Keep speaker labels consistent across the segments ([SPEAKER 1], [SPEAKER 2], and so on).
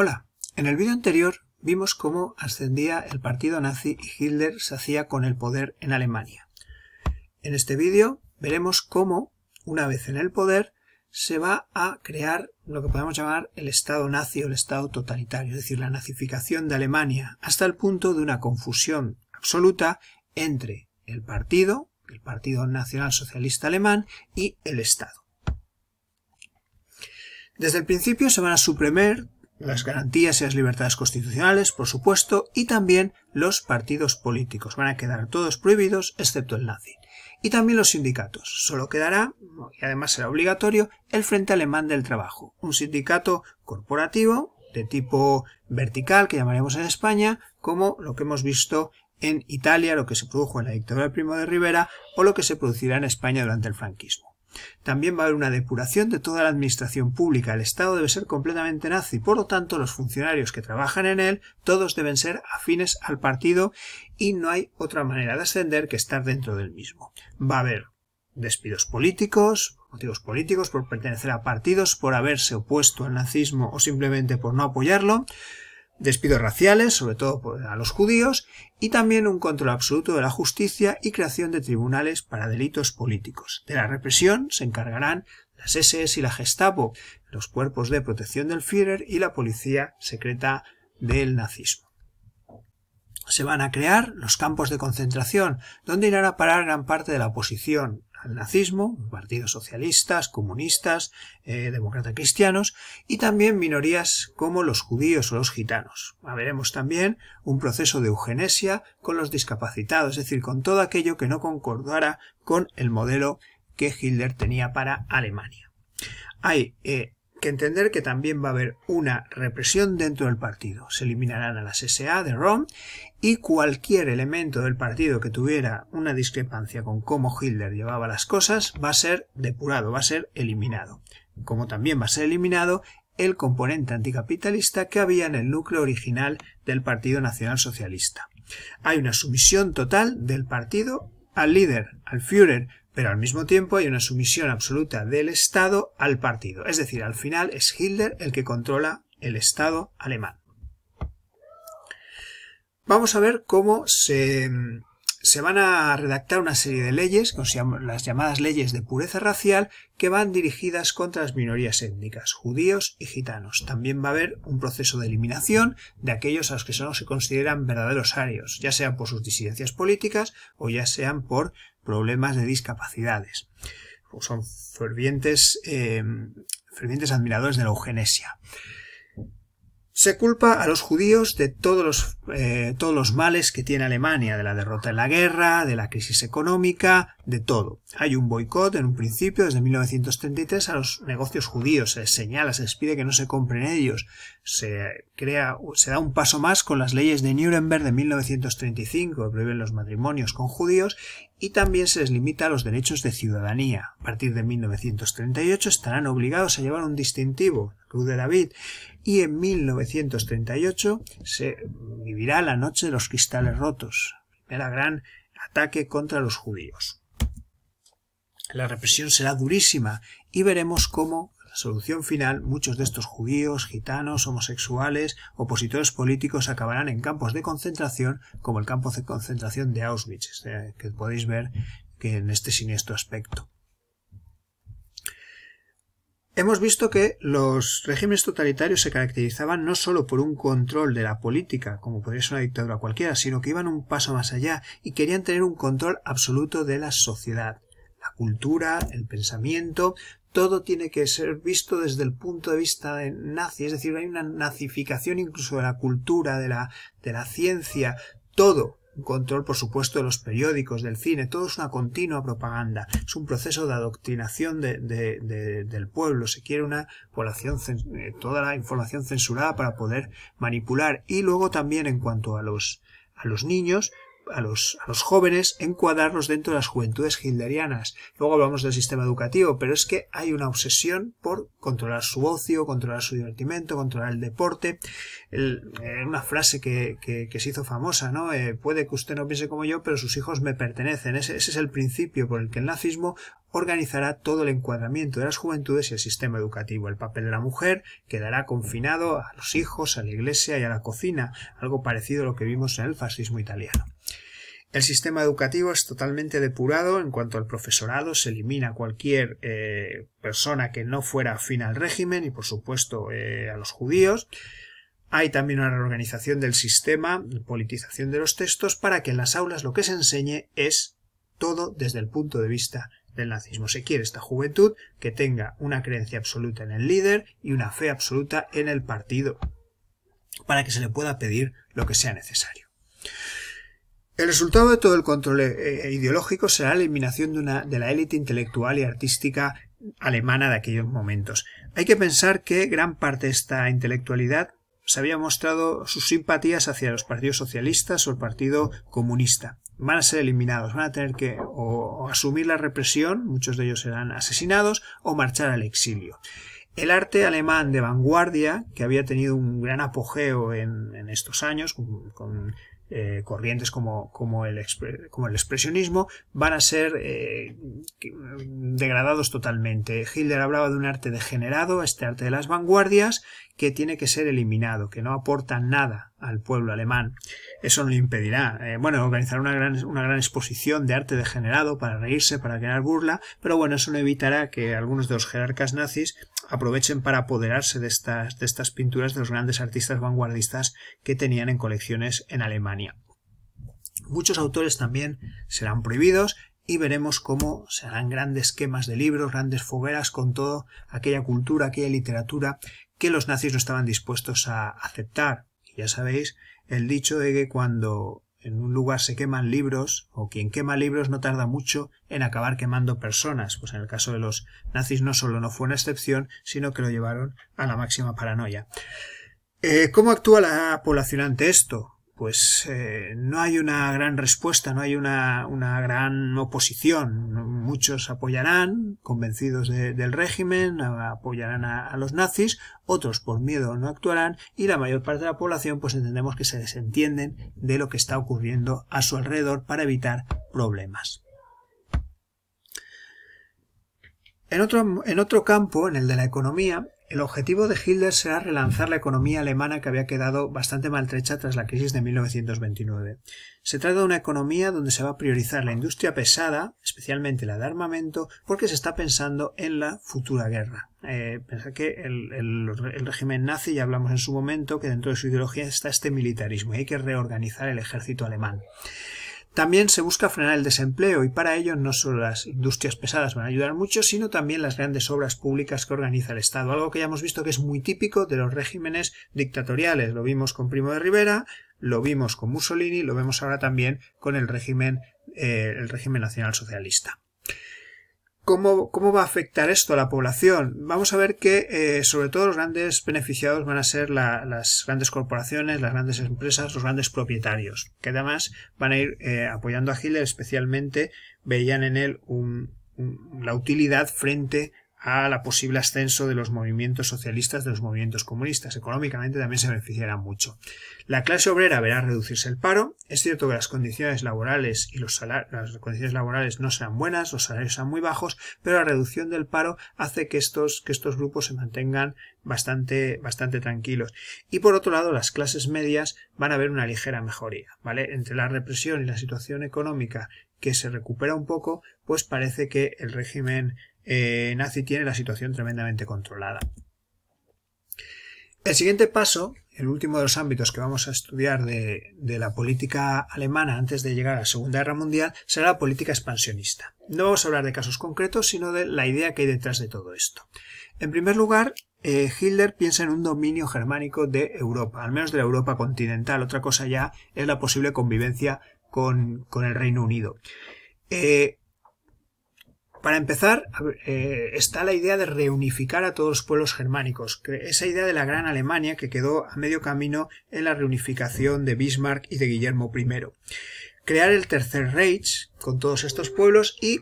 [SPEAKER 1] Hola, en el vídeo anterior vimos cómo ascendía el partido nazi y Hitler se hacía con el poder en Alemania. En este vídeo veremos cómo, una vez en el poder, se va a crear lo que podemos llamar el Estado nazi o el Estado totalitario, es decir, la nazificación de Alemania, hasta el punto de una confusión absoluta entre el partido, el Partido Nacional Socialista Alemán, y el Estado. Desde el principio se van a suprimir las garantías y las libertades constitucionales, por supuesto, y también los partidos políticos. Van a quedar todos prohibidos, excepto el nazi. Y también los sindicatos. Solo quedará, y además será obligatorio, el Frente Alemán del Trabajo, un sindicato corporativo de tipo vertical, que llamaremos en España, como lo que hemos visto en Italia, lo que se produjo en la dictadura del Primo de Rivera, o lo que se producirá en España durante el franquismo. También va a haber una depuración de toda la administración pública. El Estado debe ser completamente nazi. Por lo tanto, los funcionarios que trabajan en él, todos deben ser afines al partido y no hay otra manera de ascender que estar dentro del mismo. Va a haber despidos políticos, motivos políticos, por pertenecer a partidos, por haberse opuesto al nazismo o simplemente por no apoyarlo despidos raciales, sobre todo a los judíos, y también un control absoluto de la justicia y creación de tribunales para delitos políticos. De la represión se encargarán las SS y la Gestapo, los cuerpos de protección del Führer y la policía secreta del nazismo. Se van a crear los campos de concentración, donde irán a parar gran parte de la oposición, nazismo, partidos socialistas, comunistas, eh, demócratas cristianos, y también minorías como los judíos o los gitanos. Ah, veremos también un proceso de eugenesia con los discapacitados, es decir, con todo aquello que no concordara con el modelo que Hitler tenía para Alemania. Hay eh, que entender que también va a haber una represión dentro del partido. Se eliminarán a las SA de ROM y cualquier elemento del partido que tuviera una discrepancia con cómo Hitler llevaba las cosas va a ser depurado, va a ser eliminado. Como también va a ser eliminado el componente anticapitalista que había en el núcleo original del Partido Nacional Socialista. Hay una sumisión total del partido al líder, al Führer, pero al mismo tiempo hay una sumisión absoluta del Estado al partido. Es decir, al final es Hitler el que controla el Estado alemán. Vamos a ver cómo se mm, se van a redactar una serie de leyes, las llamadas leyes de pureza racial, que van dirigidas contra las minorías étnicas, judíos y gitanos. También va a haber un proceso de eliminación de aquellos a los que no se consideran verdaderos arios, ya sean por sus disidencias políticas o ya sean por problemas de discapacidades. Pues son fervientes, eh, fervientes admiradores de la eugenesia. Se culpa a los judíos de todos los, eh, todos los males que tiene Alemania, de la derrota en la guerra, de la crisis económica, de todo. Hay un boicot en un principio, desde 1933, a los negocios judíos. Se señala, se les pide que no se compren ellos. Se crea, se da un paso más con las leyes de Nuremberg de 1935, que prohíben los matrimonios con judíos, y también se les limita los derechos de ciudadanía. A partir de 1938 estarán obligados a llevar un distintivo, la Cruz de David, y en 1938 se vivirá la noche de los cristales rotos, primera gran ataque contra los judíos. La represión será durísima y veremos cómo solución final, muchos de estos judíos, gitanos, homosexuales, opositores políticos acabarán en campos de concentración como el campo de concentración de Auschwitz, este, que podéis ver que en este siniestro aspecto. Hemos visto que los regímenes totalitarios se caracterizaban no solo por un control de la política, como podría ser una dictadura cualquiera, sino que iban un paso más allá y querían tener un control absoluto de la sociedad, la cultura, el pensamiento, todo tiene que ser visto desde el punto de vista de nazi, es decir, hay una nazificación incluso de la cultura, de la, de la ciencia, todo. Un control, por supuesto, de los periódicos, del cine, todo es una continua propaganda, es un proceso de adoctrinación del pueblo, se quiere una población, eh, toda la información censurada para poder manipular. Y luego también en cuanto a los, a los niños, a los, jóvenes encuadrarlos dentro de las juventudes hilderianas. Luego hablamos del sistema educativo, pero es que hay una obsesión por controlar su ocio, controlar su divertimento, controlar el deporte. Eh, una frase que, se hizo famosa, ¿no? Eh, puede que usted no piense como yo, pero sus hijos me pertenecen. ese es el principio por el que el nazismo organizará todo el encuadramiento de las juventudes y el sistema educativo. El papel de la mujer quedará confinado a los hijos, a la iglesia y a la cocina, algo parecido a lo que vimos en el fascismo italiano. El sistema educativo es totalmente depurado en cuanto al profesorado, se elimina cualquier eh, persona que no fuera afín al régimen y por supuesto eh, a los judíos. Hay también una reorganización del sistema, politización de los textos, para que en las aulas lo que se enseñe es todo desde el punto de vista del nazismo. Se quiere esta juventud que tenga una creencia absoluta en el líder y una fe absoluta en el partido, para que se le pueda pedir lo que sea necesario. El resultado de todo el control eh, eh, ideológico será la eliminación de, una, de la élite intelectual y artística alemana de aquellos momentos. Hay que pensar que gran parte de esta intelectualidad se había mostrado sus simpatías hacia los partidos socialistas o el Partido Comunista. Van a ser eliminados, van a tener que o asumir la represión, muchos de ellos serán asesinados, o marchar al exilio. El arte alemán de vanguardia, que había tenido un gran apogeo en, estos años, con, eh, corrientes como, el expresionismo van a ser eh, degradados totalmente. Hitler hablaba de un arte degenerado, este arte de las vanguardias, que tiene que ser eliminado, que no aporta nada al pueblo alemán. Eso no le impedirá. Eh, bueno, organizar una gran, una gran exposición de arte degenerado para reírse, para crear burla, pero bueno, eso no evitará que algunos de los jerarcas nazis aprovechen para apoderarse de estas, de estas pinturas de los grandes artistas vanguardistas que tenían en colecciones en Alemania. Muchos autores también serán prohibidos y veremos cómo se harán grandes quemas de libros, grandes fogueras con toda aquella cultura, aquella literatura que los nazis no estaban dispuestos a aceptar. ya sabéis el dicho de que cuando en un lugar se queman libros o quien quema libros no tarda mucho en acabar quemando personas, pues en el caso de los nazis no solo no fue una excepción, sino que lo llevaron a la máxima paranoia. Eh, ¿Cómo actúa la población ante esto? pues eh, no hay una gran respuesta, no hay una, gran oposición. Muchos apoyarán, convencidos del régimen, apoyarán a, los nazis, otros por miedo no actuarán y la mayor parte de la población pues entendemos que se desentienden de lo que está ocurriendo a su alrededor para evitar problemas. en otro campo, en el de la economía, el objetivo de Hitler será relanzar la economía alemana que había quedado bastante maltrecha tras la crisis de 1929. Se trata de una economía donde se va a priorizar la industria pesada, especialmente la de armamento, porque se está pensando en la futura guerra. Eh, que el, el, régimen nazi, ya hablamos en su momento, que dentro de su ideología está este militarismo y hay que reorganizar el ejército alemán. También se busca frenar el desempleo y para ello no solo las industrias pesadas van a ayudar mucho, sino también las grandes obras públicas que organiza el Estado, algo que ya hemos visto que es muy típico de los regímenes dictatoriales. Lo vimos con Primo de Rivera, lo vimos con Mussolini, lo vemos ahora también con el régimen, eh, el régimen nacional socialista. ¿Cómo, va a afectar esto a la población? Vamos a ver que eh, sobre todo los grandes beneficiados van a ser las grandes corporaciones, las grandes empresas, los grandes propietarios, que además van a ir eh, apoyando a Hitler, especialmente veían en él la utilidad frente a a la posible ascenso de los movimientos socialistas, de los movimientos comunistas. Económicamente también se beneficiará mucho. La clase obrera verá reducirse el paro. Es cierto que las condiciones laborales y los las condiciones laborales no serán buenas, los salarios serán muy bajos, pero la reducción del paro hace que estos, que estos grupos se mantengan bastante, bastante tranquilos. Y por otro lado, las clases medias van a ver una ligera mejoría, ¿vale? Entre la represión y la situación económica que se recupera un poco, pues parece que el régimen eh, nazi tiene la situación tremendamente controlada. El siguiente paso, el último de los ámbitos que vamos a estudiar de, la política alemana antes de llegar a la Segunda Guerra Mundial, será la política expansionista. No vamos a hablar de casos concretos, sino de la idea que hay detrás de todo esto. En primer lugar, eh, Hitler piensa en un dominio germánico de Europa, al menos de la Europa continental. Otra cosa ya es la posible convivencia con, el Reino Unido. Eh, para empezar, eh, está la idea de reunificar a todos los pueblos germánicos, esa idea de la Gran Alemania que quedó a medio camino en la reunificación de Bismarck y de Guillermo I. Crear el Tercer Reich con todos estos pueblos y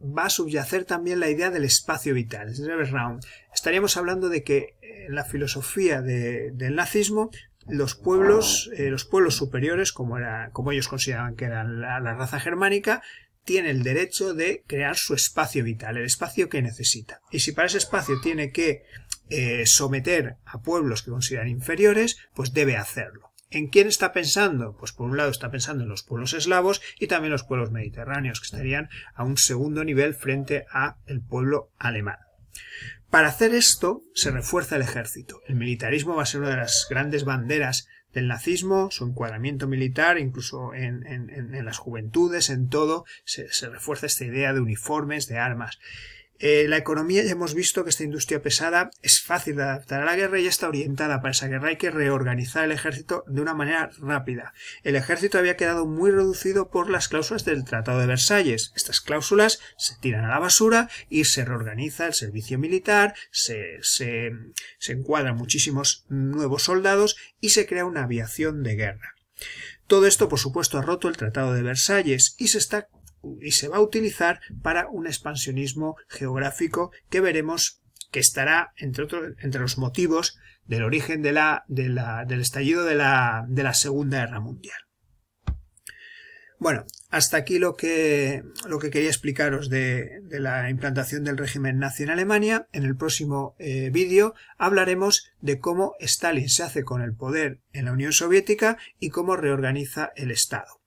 [SPEAKER 1] va a subyacer también la idea del espacio vital, Round. Estaríamos hablando de que eh, en la filosofía del nazismo los pueblos, eh, los pueblos superiores, como, ellos consideraban que era la raza germánica, tiene el derecho de crear su espacio vital, el espacio que necesita. Y si para ese espacio tiene que eh, someter a pueblos que consideran inferiores, pues debe hacerlo. ¿En quién está pensando? Pues por un lado está pensando en los pueblos eslavos y también los pueblos mediterráneos, que estarían a un segundo nivel frente a el pueblo alemán. Para hacer esto se refuerza el ejército. El militarismo va a ser una de las grandes banderas del nazismo, su encuadramiento militar, incluso en, en, las juventudes, en todo, se refuerza esta idea de uniformes, de armas. Eh, la economía ya hemos visto que esta industria pesada es fácil de adaptar a la guerra y ya está orientada para esa guerra. Hay que reorganizar el ejército de una manera rápida. El ejército había quedado muy reducido por las cláusulas del Tratado de Versalles. Estas cláusulas se tiran a la basura y se reorganiza el servicio militar, se, se encuadran muchísimos nuevos soldados y se crea una aviación de guerra. Todo esto, por supuesto, ha roto el Tratado de Versalles y se está y se va a utilizar para un expansionismo geográfico que veremos que estará entre, entre los motivos del origen del estallido de la, Segunda Guerra Mundial. Bueno, hasta aquí lo que, lo que quería explicaros de, la implantación del régimen nazi en Alemania. En el próximo eh, vídeo hablaremos de cómo Stalin se hace con el poder en la Unión Soviética y cómo reorganiza el Estado.